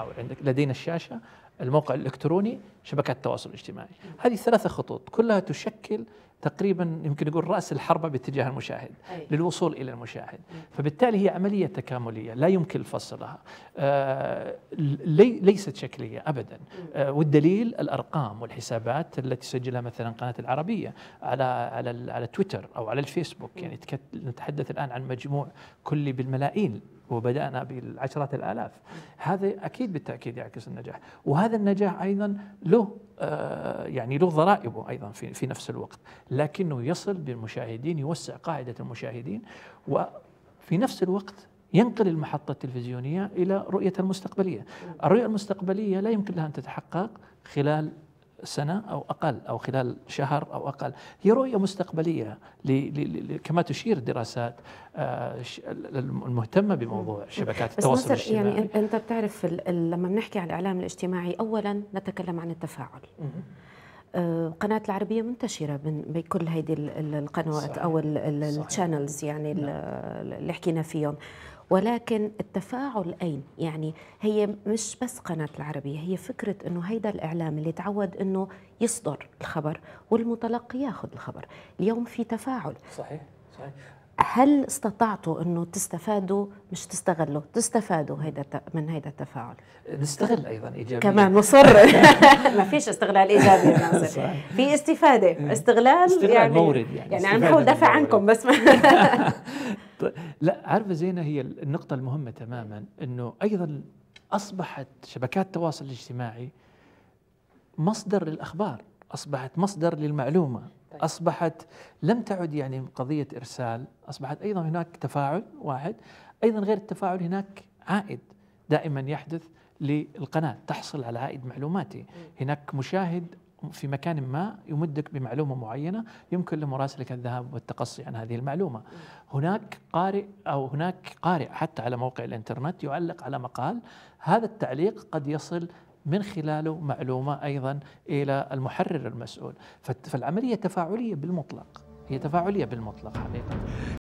حاول عندك لدينا الشاشه الموقع الالكتروني شبكات التواصل الاجتماعي هذه ثلاثه خطوط كلها تشكل تقريبا يمكن نقول راس الحربه باتجاه المشاهد أي. للوصول الى المشاهد فبالتالي هي عمليه تكامليه لا يمكن فصلها آه لي ليست شكليه ابدا آه والدليل الارقام والحسابات التي سجلها مثلا قناه العربيه على على على تويتر او على الفيسبوك يعني نتحدث الان عن مجموع كلي بالملايين وبدأنا بالعشرات الآلاف هذا أكيد بالتأكيد يعكس النجاح وهذا النجاح أيضا له آه، يعني له ضرائبه أيضا في, في نفس الوقت لكنه يصل بالمشاهدين يوسع قاعدة المشاهدين وفي نفس الوقت ينقل المحطة التلفزيونية إلى رؤية المستقبلية الرؤية المستقبلية لا يمكن لها أن تتحقق خلال سنة أو أقل أو خلال شهر أو أقل هي رؤية مستقبلية كما تشير دراسات آه، المهتمة بموضوع شبكات التواصل بس يعني الاجتماعي يعني أنت بتعرف لما بنحكي عن الإعلام الاجتماعي أولا نتكلم عن التفاعل آه، قناة العربية منتشرة بكل هيدي القنوات أو التشانلز يعني نعم. اللي حكينا فيهم ولكن التفاعل أين يعني هي مش بس قناة العربية هي فكرة أنه هيدا الإعلام اللي تعود أنه يصدر الخبر والمتلقي ياخذ الخبر اليوم في تفاعل صحيح صحيح هل استطعتوا انه تستفادوا مش تستغلوا تستفادوا هيدا من هيدا التفاعل نستغل ايضا ايجابيا كمان مصر ما فيش استغلال ايجابي في استفاده استغلال, استغلال يعني مورد يعني, يعني عم بحاول دفع عنكم بس لا عارفه زينه هي النقطه المهمه تماما انه ايضا اصبحت شبكات التواصل الاجتماعي مصدر للاخبار اصبحت مصدر للمعلومه طيب. اصبحت لم تعد يعني قضيه ارسال اصبحت ايضا هناك تفاعل واحد ايضا غير التفاعل هناك عائد دائما يحدث للقناه تحصل على عائد معلوماتي هناك مشاهد في مكان ما يمدك بمعلومه معينه يمكن لمراسلك الذهاب والتقصي عن هذه المعلومه. هناك قارئ او هناك قارئ حتى على موقع الانترنت يعلق على مقال هذا التعليق قد يصل من خلاله معلومه ايضا الى المحرر المسؤول، فالعمليه تفاعليه بالمطلق، هي تفاعليه بالمطلق حقيقه.